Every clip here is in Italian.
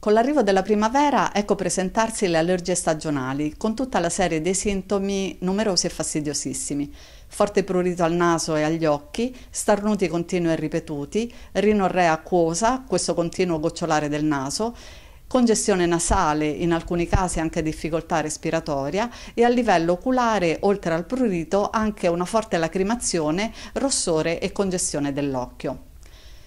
Con l'arrivo della primavera, ecco presentarsi le allergie stagionali, con tutta la serie dei sintomi numerosi e fastidiosissimi. Forte prurito al naso e agli occhi, starnuti continui e ripetuti, rinorrea acquosa, questo continuo gocciolare del naso, congestione nasale, in alcuni casi anche difficoltà respiratoria e a livello oculare, oltre al prurito, anche una forte lacrimazione, rossore e congestione dell'occhio.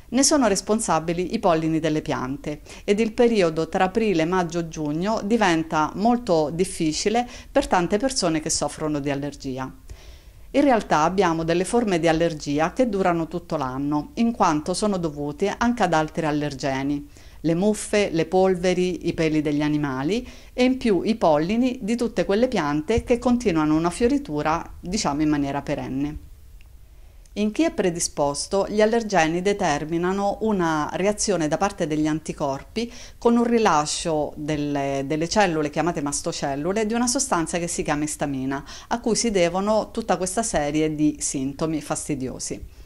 Ne sono responsabili i pollini delle piante ed il periodo tra aprile, maggio e giugno diventa molto difficile per tante persone che soffrono di allergia. In realtà abbiamo delle forme di allergia che durano tutto l'anno, in quanto sono dovute anche ad altri allergeni le muffe, le polveri, i peli degli animali e in più i pollini di tutte quelle piante che continuano una fioritura, diciamo in maniera perenne. In chi è predisposto, gli allergeni determinano una reazione da parte degli anticorpi con un rilascio delle, delle, cellule chiamate mastocellule di una sostanza che si chiama istamina, a cui si devono tutta questa serie di sintomi fastidiosi.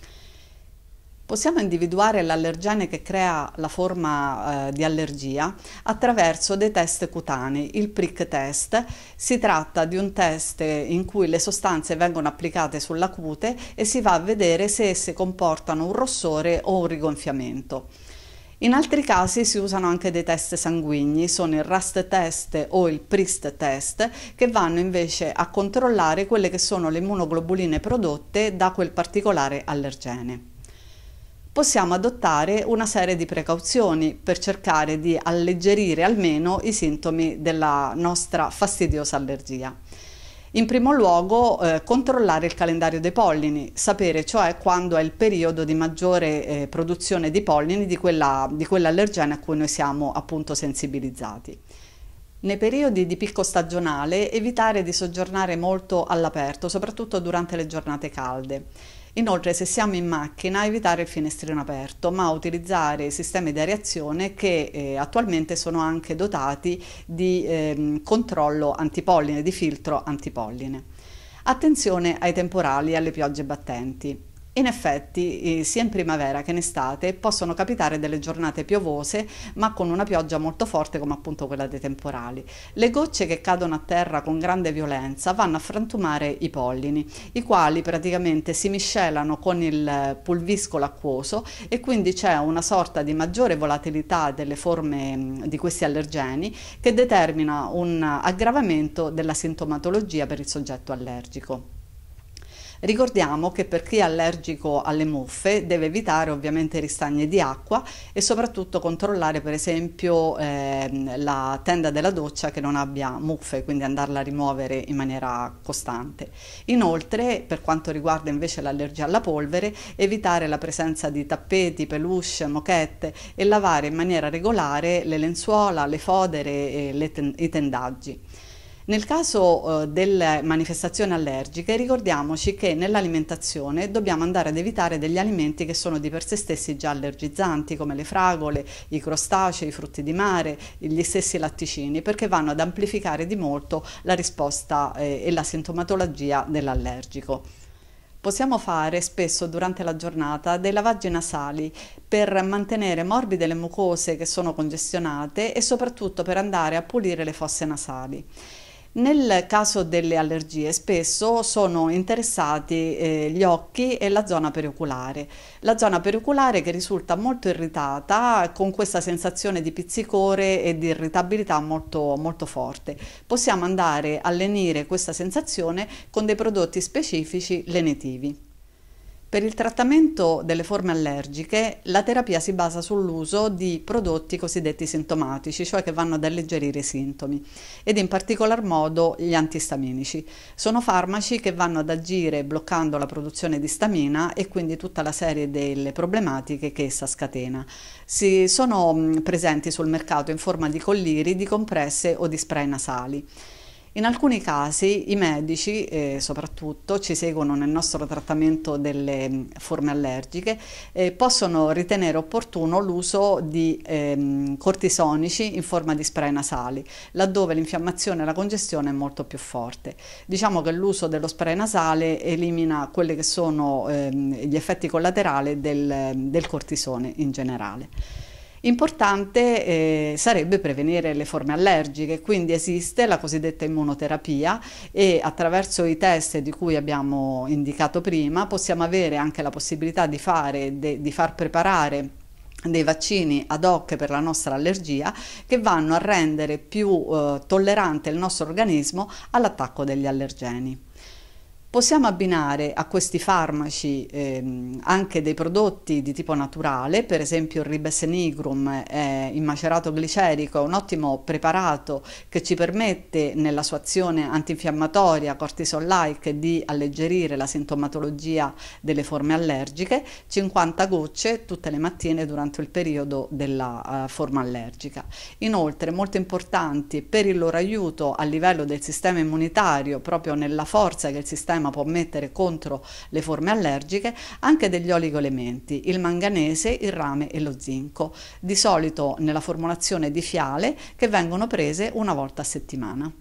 Possiamo individuare l'allergene che crea la forma eh, di allergia attraverso dei test cutanei, il prick test. Si tratta di un test in cui le sostanze vengono applicate sulla cute e si va a vedere se esse comportano un rossore o un rigonfiamento. In altri casi si usano anche dei test sanguigni, sono il RAST test o il PRIST test, che vanno invece a controllare quelle che sono le immunoglobuline prodotte da quel particolare allergene possiamo adottare una serie di precauzioni per cercare di alleggerire almeno i sintomi della nostra fastidiosa allergia. In primo luogo eh, controllare il calendario dei pollini, sapere cioè quando è il periodo di maggiore eh, produzione di pollini di, quella, di quell'allergene a cui noi siamo appunto sensibilizzati. Nei periodi di picco stagionale evitare di soggiornare molto all'aperto, soprattutto durante le giornate calde Inoltre se siamo in macchina evitare il finestrino aperto ma utilizzare sistemi di areazione che eh, attualmente sono anche dotati di eh, controllo antipolline, di filtro antipolline. Attenzione ai temporali e alle piogge battenti. In effetti, eh, sia in primavera che in estate possono capitare delle giornate piovose, ma con una pioggia molto forte come appunto quella dei temporali. Le gocce che cadono a terra con grande violenza vanno a frantumare i pollini, i quali praticamente si miscelano con il pulviscolo acquoso e quindi c'è una sorta di maggiore volatilità delle forme mm, di questi allergeni che determina un aggravamento della sintomatologia per il soggetto allergico. Ricordiamo che per chi è allergico alle muffe deve evitare ovviamente ristagne di acqua e soprattutto controllare per esempio eh, la tenda della doccia che non abbia muffe, quindi andarla a rimuovere in maniera costante. Inoltre per quanto riguarda invece l'allergia alla polvere, evitare la presenza di tappeti, peluche, moquette e lavare in maniera regolare le lenzuola, le fodere e le ten i tendaggi. Nel caso eh, delle manifestazioni allergiche ricordiamoci che nell'alimentazione dobbiamo andare ad evitare degli alimenti che sono di per sé stessi già allergizzanti come le fragole, i crostacei, i frutti di mare, gli stessi latticini perché vanno ad amplificare di molto la risposta eh, e la sintomatologia dell'allergico. Possiamo fare spesso durante la giornata dei lavaggi nasali per mantenere morbide le mucose che sono congestionate e soprattutto per andare a pulire le fosse nasali. Nel caso delle allergie spesso sono interessati eh, gli occhi e la zona perioculare. La zona perioculare che risulta molto irritata con questa sensazione di pizzicore e di irritabilità molto, molto forte. Possiamo andare a lenire questa sensazione con dei prodotti specifici lenitivi. Per il trattamento delle forme allergiche la terapia si basa sull'uso di prodotti cosiddetti sintomatici, cioè che vanno ad alleggerire i sintomi, ed in particolar modo gli antistaminici. Sono farmaci che vanno ad agire bloccando la produzione di stamina e quindi tutta la serie delle problematiche che essa scatena. Si sono presenti sul mercato in forma di colliri, di compresse o di spray nasali. In alcuni casi i medici, eh, soprattutto, ci seguono nel nostro trattamento delle mm, forme allergiche, eh, possono ritenere opportuno l'uso di ehm, cortisonici in forma di spray nasali, laddove l'infiammazione e la congestione è molto più forte. Diciamo che l'uso dello spray nasale elimina quelli che sono ehm, gli effetti collaterali del, del cortisone in generale. Importante eh, sarebbe prevenire le forme allergiche, quindi esiste la cosiddetta immunoterapia e attraverso i test di cui abbiamo indicato prima possiamo avere anche la possibilità di, fare, de, di far preparare dei vaccini ad hoc per la nostra allergia che vanno a rendere più eh, tollerante il nostro organismo all'attacco degli allergeni. Possiamo abbinare a questi farmaci ehm, anche dei prodotti di tipo naturale, per esempio il ribes eh, in macerato glicerico, un ottimo preparato che ci permette nella sua azione antinfiammatoria cortisol-like di alleggerire la sintomatologia delle forme allergiche, 50 gocce tutte le mattine durante il periodo della eh, forma allergica. Inoltre molto importanti per il loro aiuto a livello del sistema immunitario, proprio nella forza che il sistema sistema può mettere contro le forme allergiche, anche degli oligoelementi, il manganese, il rame e lo zinco, di solito nella formulazione di fiale che vengono prese una volta a settimana.